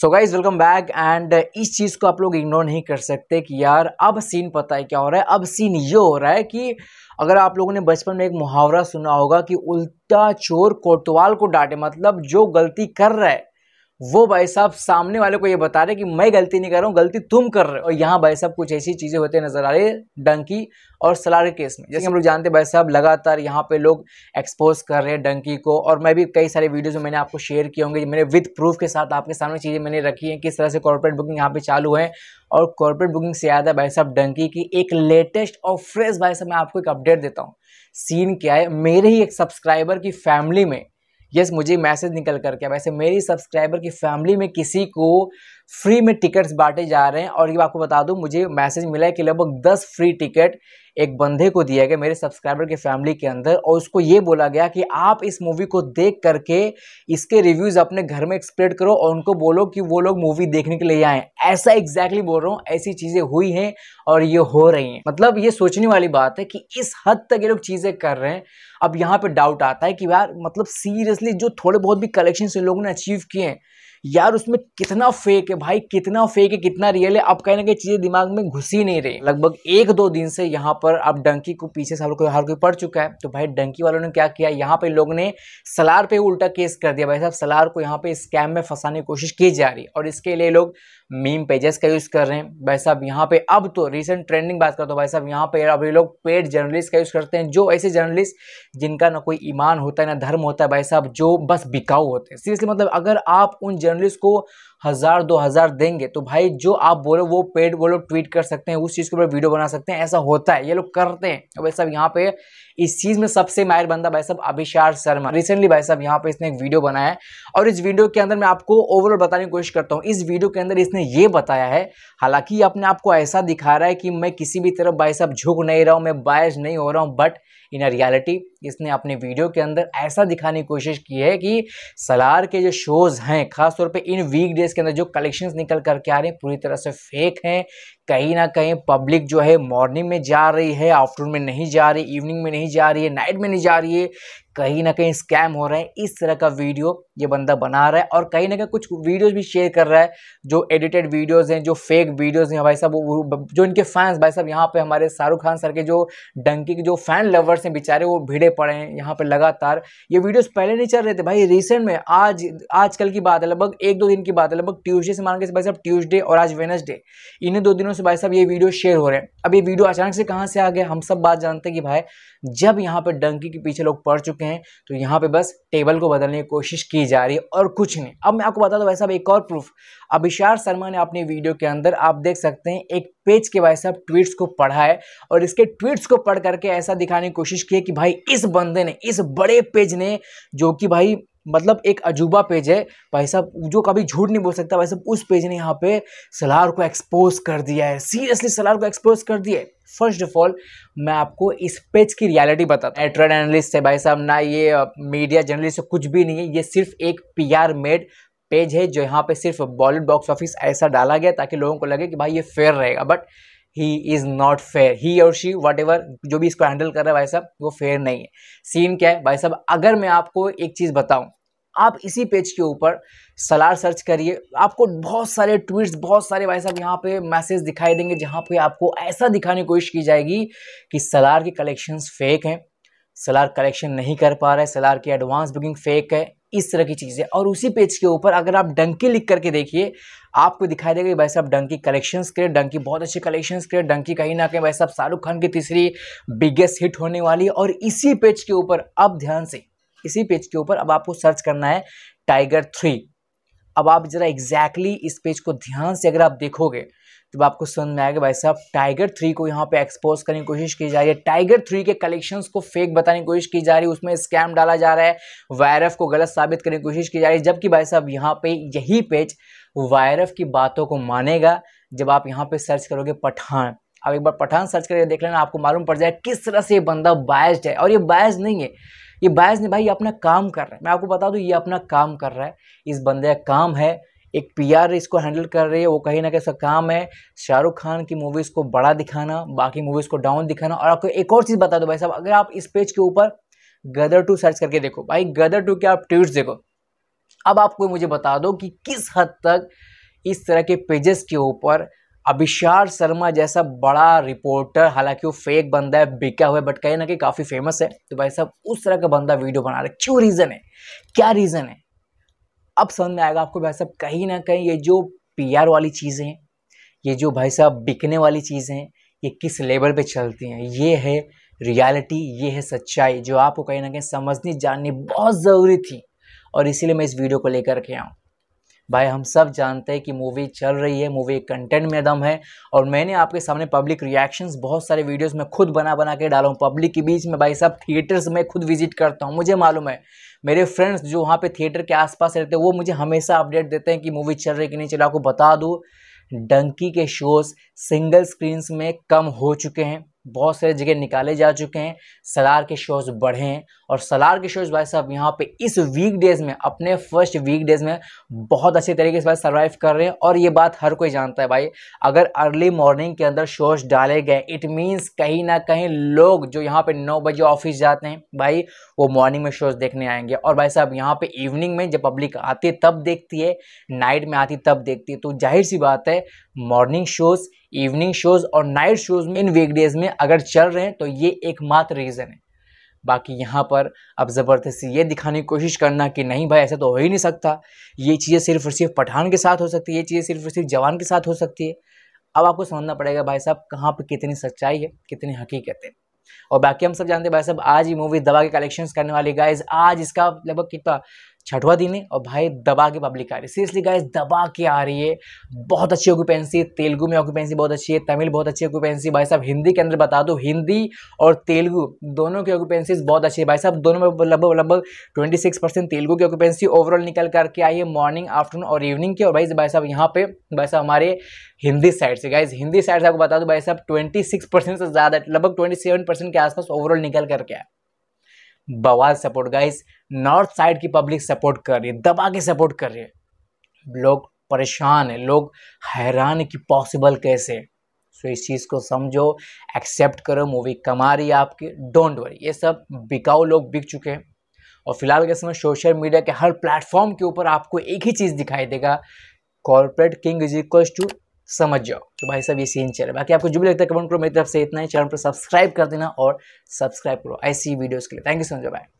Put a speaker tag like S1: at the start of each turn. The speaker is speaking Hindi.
S1: so guys welcome back and इस चीज़ को आप लोग इग्नोर नहीं कर सकते कि यार अब सीन पता है क्या हो रहा है अब सीन ये हो रहा है कि अगर आप लोगों ने बचपन में एक मुहावरा सुना होगा कि उल्टा चोर कोतवाल को डांटे मतलब जो गलती कर रहा है वो भाई साहब सामने वाले को ये बता रहे कि मैं गलती नहीं कर रहा हूँ गलती तुम कर रहे हो और यहाँ भाई साहब कुछ ऐसी चीज़ें होते नजर आ रही है डंकी और सलार केस में जैसे हम लोग जानते हैं भाई साहब लगातार यहाँ पे लोग एक्सपोज कर रहे हैं डंकी को और मैं भी कई सारे वीडियोज में मैंने आपको शेयर किए होंगे मैंने विद प्रूफ के साथ आपके सामने चीज़ें मैंने रखी हैं किस तरह से कॉरपोरेट बुकिंग यहाँ पे चालू है और कॉरपोरेट बुकिंग से है भाई साहब डंकी की एक लेटेस्ट और फ्रेश भाई साहब मैं आपको एक अपडेट देता हूँ सीन क्या है मेरे ही एक सब्सक्राइबर की फैमिली में यस मुझे मैसेज निकल कर के वैसे मेरी सब्सक्राइबर की फैमिली में किसी को फ्री में टिकट्स बांटे जा रहे हैं और ये आपको बता दूं मुझे मैसेज मिला है कि लगभग दस फ्री टिकट एक बंदे को दिया गया मेरे सब्सक्राइबर के फैमिली के अंदर और उसको ये बोला गया कि आप इस मूवी को देख करके इसके रिव्यूज़ अपने घर में एक्सप्रेड करो और उनको बोलो कि वो लोग मूवी देखने के लिए आएँ ऐसा एग्जैक्टली exactly बोल रहा हूँ ऐसी चीज़ें हुई हैं और ये हो रही हैं मतलब ये सोचने वाली बात है कि इस हद तक ये लोग चीज़ें कर रहे हैं अब यहाँ पर डाउट आता है कि यार मतलब सीरियसली जो थोड़े बहुत भी कलेक्शन इन लोगों ने अचीव किए हैं यार उसमें कितना फेक है भाई कितना फेक है कितना रियल है आप कहीं ना कहीं चीज़ें दिमाग में घुस ही नहीं रही लगभग एक दो दिन से यहाँ पर अब डंकी को पीछे से को हर कोई पड़ चुका है तो भाई डंकी वालों ने क्या किया यहाँ पे लोगों ने सलार पे उल्टा केस कर दिया भाई साहब सलार को यहाँ पे स्कैम में फंसाने की कोशिश की जा रही है और इसके लिए लोग मीम पेजेस का यूज़ कर रहे हैं भाई साहब यहाँ पे अब तो रिसेंट ट्रेंडिंग बात करते हूँ भाई साहब यहाँ पे अभी लोग पेड जर्नलिस्ट का यूज़ करते हैं जो ऐसे जर्नलिस्ट जिनका ना कोई ईमान होता है ना धर्म होता है भाई साहब जो बस बिकाऊ होते हैं सीरियसली मतलब अगर आप उन जर्नलिस्ट को हज़ार दो हज़ार देंगे तो भाई जो आप बोलो वो पेड वो लोग ट्वीट कर सकते हैं उस चीज़ के ऊपर वीडियो बना सकते हैं ऐसा होता है ये लोग करते हैं तो भाई साहब यहाँ पे इस चीज़ में सबसे माहिर बंदा भाई साहब अभिशार शर्मा रिसेंटली भाई साहब यहाँ पे इसने एक वीडियो बनाया है और इस वीडियो के अंदर मैं आपको ओवरऑल बताने की कोशिश करता हूँ इस वीडियो के अंदर इसने ये बताया है हालांकि अपने आप को ऐसा दिखा रहा है कि मैं किसी भी तरफ भाई साहब झुक नहीं रहा हूँ मैं बायस नहीं हो रहा हूँ बट इन रियलिटी इसने अपने वीडियो के अंदर ऐसा दिखाने की कोशिश की है कि सलार के जो शोज़ हैं खासतौर पर इन वीकडे इसके अंदर जो कलेक्शंस निकल करके आ रहे हैं पूरी तरह से फेक हैं कहीं ना कहीं पब्लिक जो है मॉर्निंग में जा रही है आफ्टरनून में नहीं जा रही इवनिंग में नहीं जा रही है नाइट में नहीं जा रही है कहीं ना कहीं स्कैम हो रहे हैं इस तरह का वीडियो ये बंदा बना रहा है और कहीं ना कहीं कुछ वीडियोस भी शेयर कर रहा है जो एडिटेड वीडियोस हैं जो फेक वीडियोस हैं भाई साहब वो जो इनके फैंस भाई साहब यहाँ पे हमारे शाहरुख खान सर के जो डंकी के जो फैन लवर्स हैं बेचारे वो भिड़े पड़े हैं यहाँ पर लगातार ये वीडियोज़ पहले नहीं चल रहे थे भाई रिसेंट में आज आजकल की बात है लगभग एक दो दिन की बात है लगभग ट्यूजडे से मान के भाई साहब ट्यूजडे और आज वेनसडे इन्हीं दो दिनों से भाई साहब ये वीडियो शेयर हो रहे हैं अब ये वीडियो अचानक से कहाँ से आ गया हम सब बात जानते हैं कि भाई जब यहाँ पर डंकी के पीछे लोग पड़ चुके हैं तो यहाँ पे बस टेबल को बदलने की कोशिश की जा रही है और कुछ नहीं अब मैं आपको बता दूँ भाई साहब एक और प्रूफ अभिशार शर्मा ने अपने वीडियो के अंदर आप देख सकते हैं एक पेज के भाई साहब ट्वीट्स को पढ़ा है और इसके ट्वीट्स को पढ़ करके ऐसा दिखाने की कोशिश की है कि भाई इस बंदे ने इस बड़े पेज ने जो कि भाई मतलब एक अजूबा पेज है भाई साहब जो कभी झूठ नहीं बोल सकता भाई साहब उस पेज ने यहाँ पे सलार को एक्सपोज कर दिया है सीरियसली सलार को एक्सपोज कर दिया है फर्स्ट ऑफ ऑल मैं आपको इस पेज की रियलिटी बताता हूँ ट्रेड एनालिस्ट है भाई साहब ना ये मीडिया जर्नलिस्ट कुछ भी नहीं है ये सिर्फ एक पी मेड पेज है जो यहाँ पे सिर्फ बॉलीवुड बॉक्स ऑफिस ऐसा डाला गया ताकि लोगों को लगे कि भाई ये फेयर रहेगा but he is not fair he और शी वट एवर जो भी इसको हैंडल कर रहा है भाई साहब वो फेयर नहीं है सीन क्या है भाई साहब अगर मैं आपको एक चीज़ बताऊँ आप इसी पेज के ऊपर सलार सर्च करिए आपको बहुत सारे ट्वीट्स बहुत सारे भाई साहब यहाँ पे मैसेज दिखाई देंगे जहाँ पे आपको ऐसा दिखाने की कोशिश की जाएगी कि सलार के कलेक्शंस फेक हैं सलार कलेक्शन नहीं कर पा रहा है सलार की एडवांस बुकिंग फेक है इस तरह की चीज़ें और उसी पेज के ऊपर अगर आप डंकी लिख करके देखिए आपको दिखाई देगा कि भाई साहब डंकी कलेक्शंस करें डंकी बहुत अच्छे कलेक्शंस करें डंकी कहीं ना कहीं भाई साहब शाहरुख खान की तीसरी बिगेस्ट हिट होने वाली है और इसी पेज के ऊपर अब ध्यान से इसी पेज के ऊपर अब आपको सर्च करना है टाइगर थ्री अब आप ज़रा एग्जैक्टली exactly इस पेज को ध्यान से अगर आप देखोगे तो आपको समझ में आएगा भाई साहब टाइगर थ्री को यहाँ पे एक्सपोज करने की कोशिश की जा रही है टाइगर थ्री के कलेक्शंस को फेक बताने की कोशिश की जा रही है उसमें स्कैम डाला जा रहा है वायरफ को गलत साबित करने की कोशिश की जा रही है जबकि भाई साहब यहाँ पे यही पेज वायरफ की बातों को मानेगा जब आप यहाँ पे सर्च करोगे पठान आप एक बार पठान सर्च करके देख लेना आपको मालूम पड़ जाए किस तरह से ये बंदा बायस्ड है और ये बायस नहीं है ये बायस ने भाई अपना काम कर रहा है मैं आपको बता दूँ ये अपना काम कर रहा है इस बंदे का काम है एक पीआर इसको हैंडल कर रही है वो कहीं ना कहीं सब काम है शाहरुख खान की मूवीज़ को बड़ा दिखाना बाकी मूवीज़ को डाउन दिखाना और आपको एक और चीज़ बता दो भाई साहब अगर आप इस पेज के ऊपर गदर टू सर्च करके देखो भाई गदर टू के आप ट्वीट्स देखो अब आपको मुझे बता दो कि किस हद तक इस तरह के पेजेस के ऊपर अभिशार शर्मा जैसा बड़ा रिपोर्टर हालांकि वो फेक बंदा है बिका हुआ है बट कहीं ना कहीं काफ़ी फेमस है तो भाई साहब उस तरह का बंदा वीडियो बना रहा है क्यों रीज़न है क्या रीज़न है अब समझ में आएगा आपको भाई साहब कहीं ना कहीं ये जो पी वाली चीज़ें हैं ये जो भाई साहब बिकने वाली चीज़ें हैं ये किस लेवल पे चलती हैं ये है रियलिटी ये है सच्चाई जो आपको कहीं ना कहीं समझनी जाननी बहुत ज़रूरी थी और इसीलिए मैं इस वीडियो को लेकर के आऊँ भाई हम सब जानते हैं कि मूवी चल रही है मूवी कंटेंट में दम है और मैंने आपके सामने पब्लिक रिएक्शंस बहुत सारे वीडियोस में खुद बना बना के डाला हूँ पब्लिक के बीच में भाई साहब थिएटर्स में खुद विजिट करता हूँ मुझे मालूम है मेरे फ्रेंड्स जो वहाँ पे थिएटर के आसपास रहते हैं वो मुझे हमेशा अपडेट देते हैं कि मूवी चल रही कि नहीं चल आपको बता दूँ डंकी के शोज़ सिंगल स्क्रीन्स में कम हो चुके हैं बहुत सारे जगह निकाले जा चुके हैं सलार के शोज़ बढ़े हैं और सलार के शोज़ भाई साहब यहाँ पे इस वीक डेज़ में अपने फर्स्ट वीक डेज़ में बहुत अच्छे तरीके से भाई सर्वाइव कर रहे हैं और ये बात हर कोई जानता है भाई अगर अर्ली मॉर्निंग के अंदर शोज़ डाले गए इट मीन्स कहीं ना कहीं लोग जो यहाँ पर नौ बजे ऑफिस जाते हैं भाई वो मॉर्निंग में शोज़ देखने आएंगे और भाई साहब यहाँ पर इवनिंग में जब पब्लिक आती है तब देखती है नाइट में आती तब देखती है तो जाहिर सी बात है मॉर्निंग शोज़ इवनिंग शोज़ और नाइट शोज़ में इन वीकडेज़ में अगर चल रहे हैं तो ये एकमात्र रीज़न है बाकी यहाँ पर अब ज़बरदस्ती ये दिखाने की कोशिश करना कि नहीं भाई ऐसा तो हो ही नहीं सकता ये चीज़ें सिर्फ और सिर्फ पठान के साथ हो सकती है ये चीज़ें सिर्फ और सिर्फ जवान के साथ हो सकती है अब आपको समझना पड़ेगा भाई साहब कहाँ पर कितनी सच्चाई है कितनी हकीकत है और बाकी हम सब जानते हैं भाई साहब आज ही मूवी दवा के कलेक्शंस करने वाली गाइज आज इसका लगभग कितना छठवा दिन है और भाई दबा के पब्लिक आ रही है सीरियसली गाइस दबा के आ रही है बहुत अच्छी ऑक्यूपेंसी तेलुगु में ऑक्यूपेंसी बहुत अच्छी है तमिल बहुत अच्छी ऑक्यूपेंसी भाई साहब हिंदी के अंदर बता दो हिंदी और तेलुगु दोनों की ऑक्यूपेंसी बहुत अच्छी है भाई साहब दोनों में लगभग लगभग ट्वेंटी सिक्स परसेंट तेलुगु की ऑक्यूपेंसी ओवरऑल निकल करके आई है मॉर्निंग आफ्टरनून और इवनिंग की और भाई भाई साहब यहाँ पे भाई साहब हमारे हिंदी साइड से गाइज हिंदी साइड से आपको बता दो भाई साहब ट्वेंटी सिक्स परसेंट से ज़्यादा लगभग ट्वेंटी सेवन परसेंट के आसपास ओवरऑल निकल करके आए बवाल सपोर्ट गाइस नॉर्थ साइड की पब्लिक सपोर्ट कर रही है दबा के सपोर्ट कर रही है लोग परेशान है लोग हैरान कि पॉसिबल कैसे सो इस चीज़ को समझो एक्सेप्ट करो मूवी कमा रही है आपकी डोंट वरी ये सब बिकाऊ लोग बिक चुके हैं और फिलहाल के समय सोशल मीडिया के हर प्लेटफॉर्म के ऊपर आपको एक ही चीज़ दिखाई देगा corporate king is equals to समझ जाओ तो भाई साहब ये सीन चल रहा है बाकी आपको जो भी लगता है कमेंट करो मेरी तरफ से इतना ही चैनल पर सब्सक्राइब कर देना और सब्सक्राइब करो ऐसी वीडियोज़ के लिए thank you so much bye